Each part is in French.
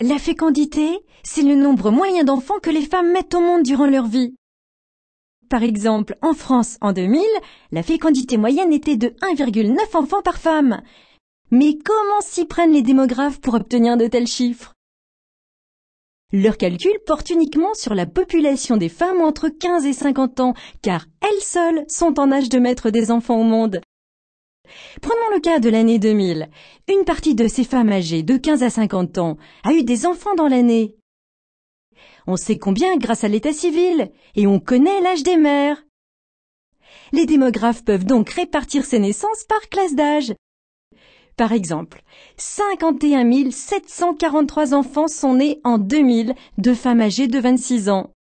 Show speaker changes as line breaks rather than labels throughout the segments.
La fécondité, c'est le nombre moyen d'enfants que les femmes mettent au monde durant leur vie. Par exemple, en France, en 2000, la fécondité moyenne était de 1,9 enfants par femme. Mais comment s'y prennent les démographes pour obtenir de tels chiffres Leur calcul porte uniquement sur la population des femmes entre 15 et 50 ans, car elles seules sont en âge de mettre des enfants au monde. Prenons le cas de l'année 2000. Une partie de ces femmes âgées de 15 à 50 ans a eu des enfants dans l'année. On sait combien grâce à l'état civil et on connaît l'âge des mères. Les démographes peuvent donc répartir ces naissances par classe d'âge. Par exemple, 51 743 enfants sont nés en 2000 de femmes âgées de 26 ans.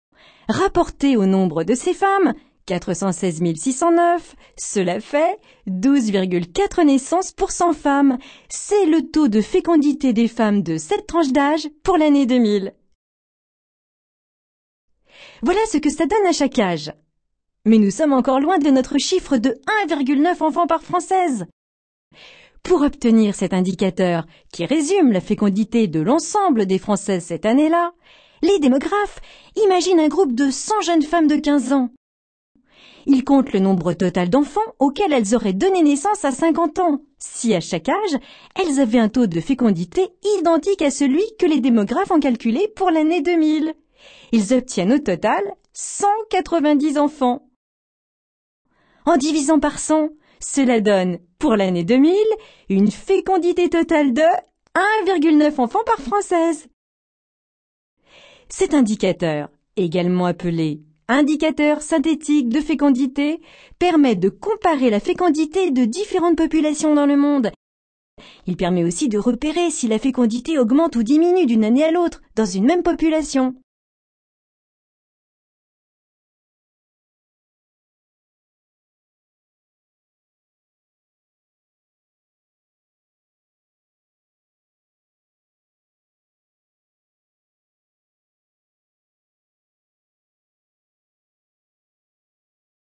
Rapporté au nombre de ces femmes, 416 609, cela fait 12,4 naissances pour 100 femmes. C'est le taux de fécondité des femmes de cette tranche d'âge pour l'année 2000. Voilà ce que ça donne à chaque âge. Mais nous sommes encore loin de notre chiffre de 1,9 enfants par française. Pour obtenir cet indicateur, qui résume la fécondité de l'ensemble des Françaises cette année-là, les démographes imaginent un groupe de 100 jeunes femmes de 15 ans. Ils comptent le nombre total d'enfants auxquels elles auraient donné naissance à 50 ans, si à chaque âge, elles avaient un taux de fécondité identique à celui que les démographes ont calculé pour l'année 2000. Ils obtiennent au total 190 enfants. En divisant par 100, cela donne, pour l'année 2000, une fécondité totale de 1,9 enfants par française. Cet indicateur, également appelé indicateur synthétique de fécondité, permet de comparer la fécondité de différentes populations dans le monde. Il permet aussi de repérer si la fécondité augmente ou diminue d'une année à l'autre dans une même population.